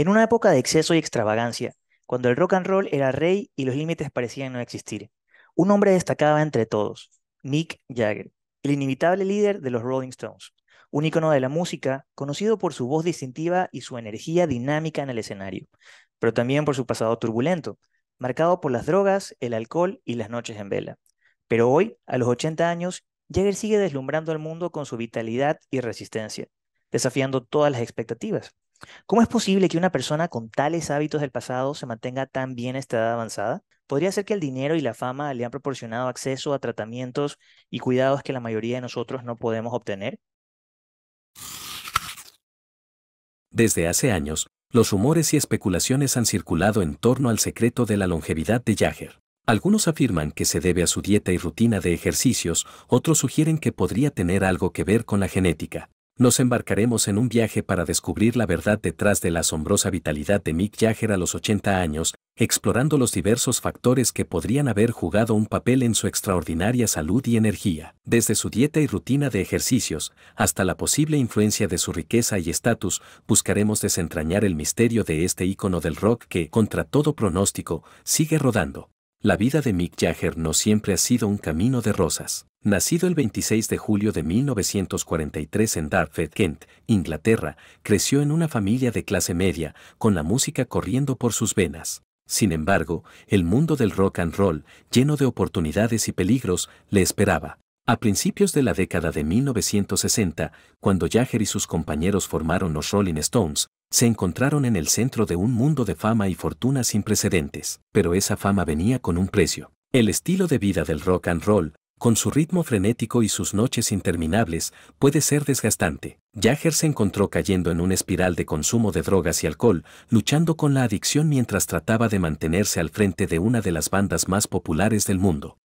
En una época de exceso y extravagancia, cuando el rock and roll era rey y los límites parecían no existir, un hombre destacaba entre todos, Mick Jagger, el inimitable líder de los Rolling Stones, un ícono de la música, conocido por su voz distintiva y su energía dinámica en el escenario, pero también por su pasado turbulento, marcado por las drogas, el alcohol y las noches en vela. Pero hoy, a los 80 años, Jagger sigue deslumbrando al mundo con su vitalidad y resistencia, desafiando todas las expectativas. ¿Cómo es posible que una persona con tales hábitos del pasado se mantenga tan bien a esta edad avanzada? ¿Podría ser que el dinero y la fama le han proporcionado acceso a tratamientos y cuidados que la mayoría de nosotros no podemos obtener? Desde hace años, los rumores y especulaciones han circulado en torno al secreto de la longevidad de Yager. Algunos afirman que se debe a su dieta y rutina de ejercicios, otros sugieren que podría tener algo que ver con la genética nos embarcaremos en un viaje para descubrir la verdad detrás de la asombrosa vitalidad de Mick Jagger a los 80 años, explorando los diversos factores que podrían haber jugado un papel en su extraordinaria salud y energía, desde su dieta y rutina de ejercicios, hasta la posible influencia de su riqueza y estatus, buscaremos desentrañar el misterio de este ícono del rock que, contra todo pronóstico, sigue rodando. La vida de Mick Jagger no siempre ha sido un camino de rosas. Nacido el 26 de julio de 1943 en Dartford, Kent, Inglaterra, creció en una familia de clase media, con la música corriendo por sus venas. Sin embargo, el mundo del rock and roll, lleno de oportunidades y peligros, le esperaba. A principios de la década de 1960, cuando Jagger y sus compañeros formaron los Rolling Stones, se encontraron en el centro de un mundo de fama y fortuna sin precedentes. Pero esa fama venía con un precio. El estilo de vida del rock and roll, con su ritmo frenético y sus noches interminables, puede ser desgastante. Jagger se encontró cayendo en una espiral de consumo de drogas y alcohol, luchando con la adicción mientras trataba de mantenerse al frente de una de las bandas más populares del mundo.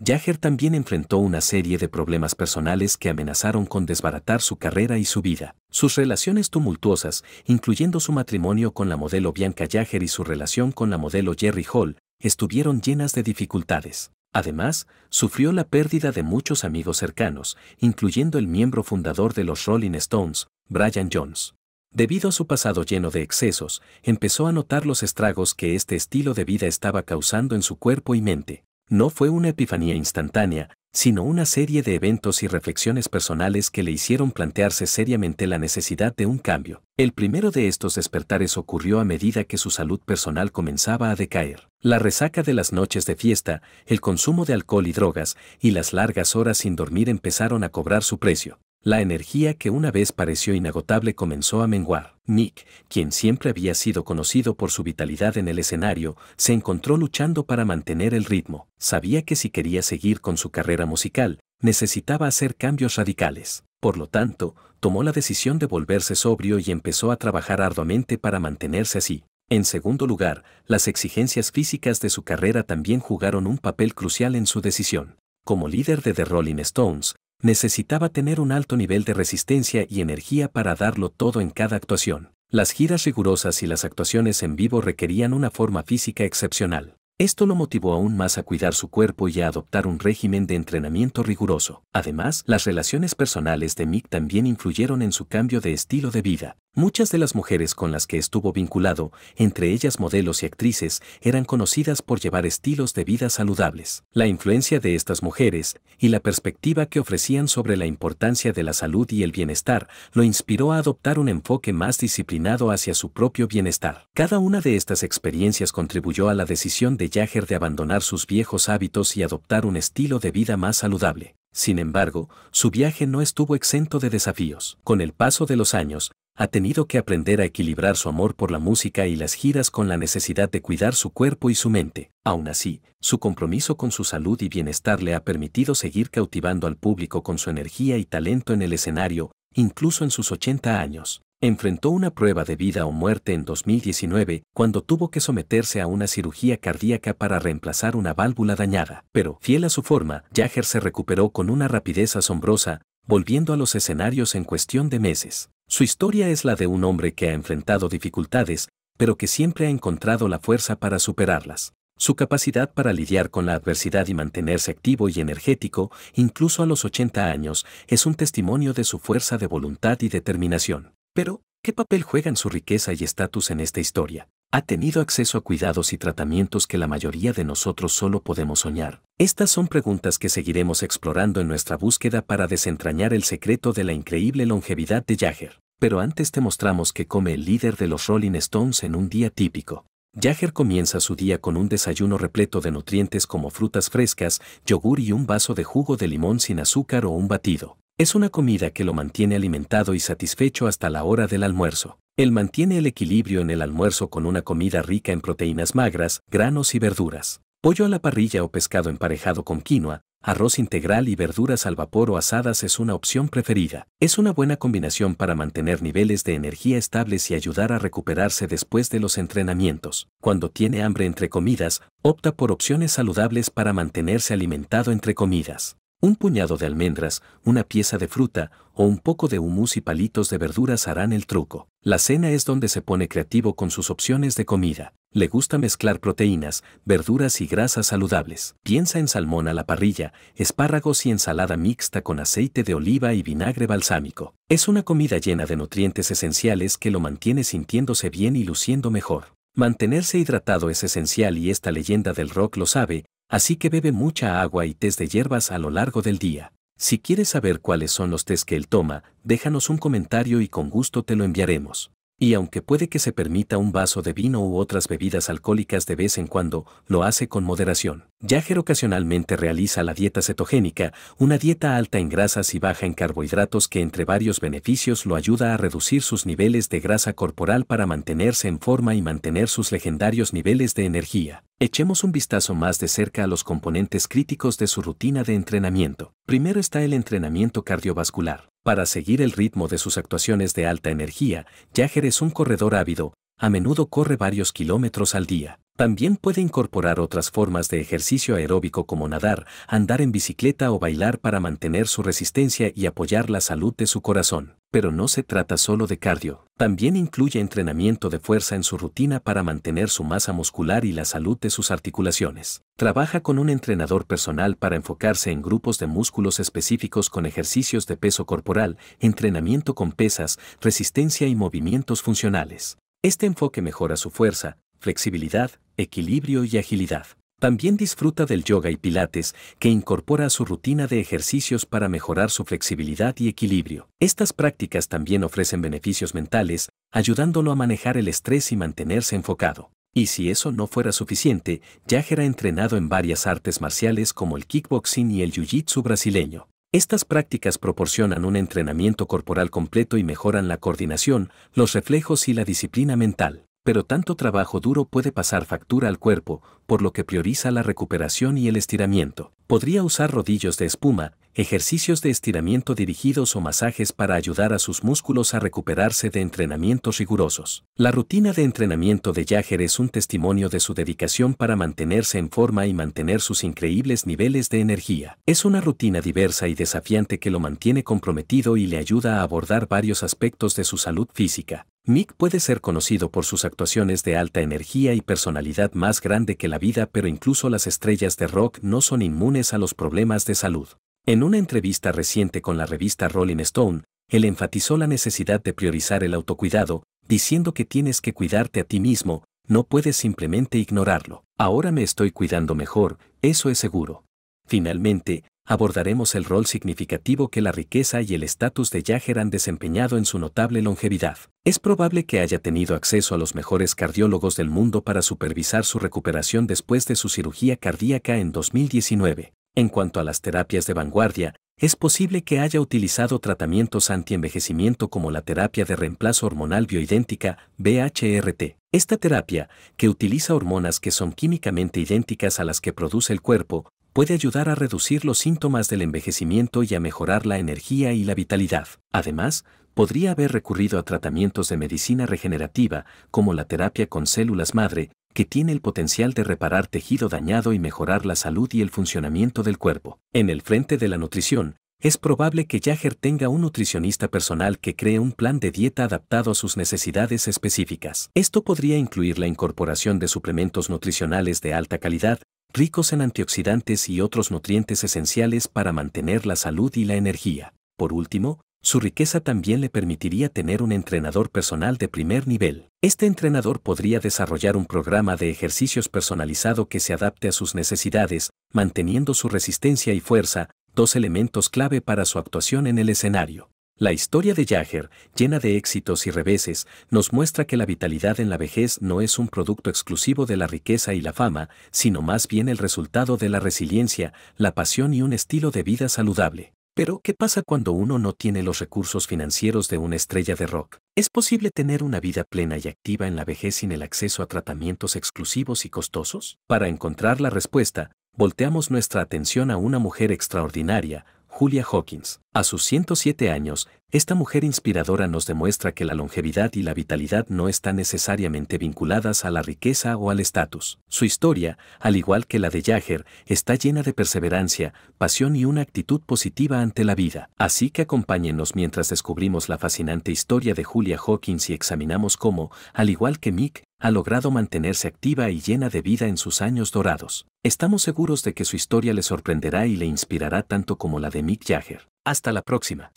Jagger también enfrentó una serie de problemas personales que amenazaron con desbaratar su carrera y su vida. Sus relaciones tumultuosas, incluyendo su matrimonio con la modelo Bianca Jagger y su relación con la modelo Jerry Hall, estuvieron llenas de dificultades. Además, sufrió la pérdida de muchos amigos cercanos, incluyendo el miembro fundador de los Rolling Stones, Brian Jones. Debido a su pasado lleno de excesos, empezó a notar los estragos que este estilo de vida estaba causando en su cuerpo y mente. No fue una epifanía instantánea, sino una serie de eventos y reflexiones personales que le hicieron plantearse seriamente la necesidad de un cambio. El primero de estos despertares ocurrió a medida que su salud personal comenzaba a decaer. La resaca de las noches de fiesta, el consumo de alcohol y drogas y las largas horas sin dormir empezaron a cobrar su precio. La energía que una vez pareció inagotable comenzó a menguar. Nick, quien siempre había sido conocido por su vitalidad en el escenario, se encontró luchando para mantener el ritmo. Sabía que si quería seguir con su carrera musical, necesitaba hacer cambios radicales. Por lo tanto, tomó la decisión de volverse sobrio y empezó a trabajar arduamente para mantenerse así. En segundo lugar, las exigencias físicas de su carrera también jugaron un papel crucial en su decisión. Como líder de The Rolling Stones, necesitaba tener un alto nivel de resistencia y energía para darlo todo en cada actuación. Las giras rigurosas y las actuaciones en vivo requerían una forma física excepcional. Esto lo motivó aún más a cuidar su cuerpo y a adoptar un régimen de entrenamiento riguroso. Además, las relaciones personales de Mick también influyeron en su cambio de estilo de vida. Muchas de las mujeres con las que estuvo vinculado, entre ellas modelos y actrices, eran conocidas por llevar estilos de vida saludables. La influencia de estas mujeres y la perspectiva que ofrecían sobre la importancia de la salud y el bienestar lo inspiró a adoptar un enfoque más disciplinado hacia su propio bienestar. Cada una de estas experiencias contribuyó a la decisión de Yager de abandonar sus viejos hábitos y adoptar un estilo de vida más saludable. Sin embargo, su viaje no estuvo exento de desafíos. Con el paso de los años, ha tenido que aprender a equilibrar su amor por la música y las giras con la necesidad de cuidar su cuerpo y su mente. Aún así, su compromiso con su salud y bienestar le ha permitido seguir cautivando al público con su energía y talento en el escenario, incluso en sus 80 años. Enfrentó una prueba de vida o muerte en 2019, cuando tuvo que someterse a una cirugía cardíaca para reemplazar una válvula dañada. Pero, fiel a su forma, Jagger se recuperó con una rapidez asombrosa, volviendo a los escenarios en cuestión de meses. Su historia es la de un hombre que ha enfrentado dificultades, pero que siempre ha encontrado la fuerza para superarlas. Su capacidad para lidiar con la adversidad y mantenerse activo y energético, incluso a los 80 años, es un testimonio de su fuerza de voluntad y determinación. Pero, ¿qué papel juegan su riqueza y estatus en esta historia? ha tenido acceso a cuidados y tratamientos que la mayoría de nosotros solo podemos soñar. Estas son preguntas que seguiremos explorando en nuestra búsqueda para desentrañar el secreto de la increíble longevidad de Yager. Pero antes te mostramos que come el líder de los Rolling Stones en un día típico. Yager comienza su día con un desayuno repleto de nutrientes como frutas frescas, yogur y un vaso de jugo de limón sin azúcar o un batido. Es una comida que lo mantiene alimentado y satisfecho hasta la hora del almuerzo. Él mantiene el equilibrio en el almuerzo con una comida rica en proteínas magras, granos y verduras. Pollo a la parrilla o pescado emparejado con quinoa, arroz integral y verduras al vapor o asadas es una opción preferida. Es una buena combinación para mantener niveles de energía estables y ayudar a recuperarse después de los entrenamientos. Cuando tiene hambre entre comidas, opta por opciones saludables para mantenerse alimentado entre comidas. Un puñado de almendras, una pieza de fruta o un poco de humus y palitos de verduras harán el truco. La cena es donde se pone creativo con sus opciones de comida. Le gusta mezclar proteínas, verduras y grasas saludables. Piensa en salmón a la parrilla, espárragos y ensalada mixta con aceite de oliva y vinagre balsámico. Es una comida llena de nutrientes esenciales que lo mantiene sintiéndose bien y luciendo mejor. Mantenerse hidratado es esencial y esta leyenda del rock lo sabe, Así que bebe mucha agua y tés de hierbas a lo largo del día. Si quieres saber cuáles son los tés que él toma, déjanos un comentario y con gusto te lo enviaremos. Y aunque puede que se permita un vaso de vino u otras bebidas alcohólicas de vez en cuando, lo hace con moderación. yager ocasionalmente realiza la dieta cetogénica, una dieta alta en grasas y baja en carbohidratos que entre varios beneficios lo ayuda a reducir sus niveles de grasa corporal para mantenerse en forma y mantener sus legendarios niveles de energía. Echemos un vistazo más de cerca a los componentes críticos de su rutina de entrenamiento. Primero está el entrenamiento cardiovascular. Para seguir el ritmo de sus actuaciones de alta energía, yager es un corredor ávido, a menudo corre varios kilómetros al día. También puede incorporar otras formas de ejercicio aeróbico como nadar, andar en bicicleta o bailar para mantener su resistencia y apoyar la salud de su corazón. Pero no se trata solo de cardio, también incluye entrenamiento de fuerza en su rutina para mantener su masa muscular y la salud de sus articulaciones. Trabaja con un entrenador personal para enfocarse en grupos de músculos específicos con ejercicios de peso corporal, entrenamiento con pesas, resistencia y movimientos funcionales. Este enfoque mejora su fuerza, flexibilidad, equilibrio y agilidad. También disfruta del yoga y pilates, que incorpora a su rutina de ejercicios para mejorar su flexibilidad y equilibrio. Estas prácticas también ofrecen beneficios mentales, ayudándolo a manejar el estrés y mantenerse enfocado. Y si eso no fuera suficiente, ya ha entrenado en varias artes marciales como el kickboxing y el jiu-jitsu brasileño. Estas prácticas proporcionan un entrenamiento corporal completo y mejoran la coordinación, los reflejos y la disciplina mental, pero tanto trabajo duro puede pasar factura al cuerpo, por lo que prioriza la recuperación y el estiramiento. Podría usar rodillos de espuma, ejercicios de estiramiento dirigidos o masajes para ayudar a sus músculos a recuperarse de entrenamientos rigurosos. La rutina de entrenamiento de Jagger es un testimonio de su dedicación para mantenerse en forma y mantener sus increíbles niveles de energía. Es una rutina diversa y desafiante que lo mantiene comprometido y le ayuda a abordar varios aspectos de su salud física. Mick puede ser conocido por sus actuaciones de alta energía y personalidad más grande que la vida, pero incluso las estrellas de rock no son inmunes a los problemas de salud. En una entrevista reciente con la revista Rolling Stone, él enfatizó la necesidad de priorizar el autocuidado, diciendo que tienes que cuidarte a ti mismo, no puedes simplemente ignorarlo. Ahora me estoy cuidando mejor, eso es seguro. Finalmente, abordaremos el rol significativo que la riqueza y el estatus de Yager han desempeñado en su notable longevidad. Es probable que haya tenido acceso a los mejores cardiólogos del mundo para supervisar su recuperación después de su cirugía cardíaca en 2019. En cuanto a las terapias de vanguardia, es posible que haya utilizado tratamientos antienvejecimiento como la terapia de reemplazo hormonal bioidéntica, BHRT. Esta terapia, que utiliza hormonas que son químicamente idénticas a las que produce el cuerpo, puede ayudar a reducir los síntomas del envejecimiento y a mejorar la energía y la vitalidad. Además, podría haber recurrido a tratamientos de medicina regenerativa, como la terapia con células madre, que tiene el potencial de reparar tejido dañado y mejorar la salud y el funcionamiento del cuerpo. En el frente de la nutrición, es probable que Jager tenga un nutricionista personal que cree un plan de dieta adaptado a sus necesidades específicas. Esto podría incluir la incorporación de suplementos nutricionales de alta calidad, ricos en antioxidantes y otros nutrientes esenciales para mantener la salud y la energía. Por último, su riqueza también le permitiría tener un entrenador personal de primer nivel. Este entrenador podría desarrollar un programa de ejercicios personalizado que se adapte a sus necesidades, manteniendo su resistencia y fuerza, dos elementos clave para su actuación en el escenario. La historia de Jagger, llena de éxitos y reveses, nos muestra que la vitalidad en la vejez no es un producto exclusivo de la riqueza y la fama, sino más bien el resultado de la resiliencia, la pasión y un estilo de vida saludable. Pero, ¿qué pasa cuando uno no tiene los recursos financieros de una estrella de rock? ¿Es posible tener una vida plena y activa en la vejez sin el acceso a tratamientos exclusivos y costosos? Para encontrar la respuesta, volteamos nuestra atención a una mujer extraordinaria, Julia Hawkins. A sus 107 años, esta mujer inspiradora nos demuestra que la longevidad y la vitalidad no están necesariamente vinculadas a la riqueza o al estatus. Su historia, al igual que la de Jagger, está llena de perseverancia, pasión y una actitud positiva ante la vida. Así que acompáñenos mientras descubrimos la fascinante historia de Julia Hawkins y examinamos cómo, al igual que Mick, ha logrado mantenerse activa y llena de vida en sus años dorados. Estamos seguros de que su historia le sorprenderá y le inspirará tanto como la de Mick Jagger. Hasta la próxima.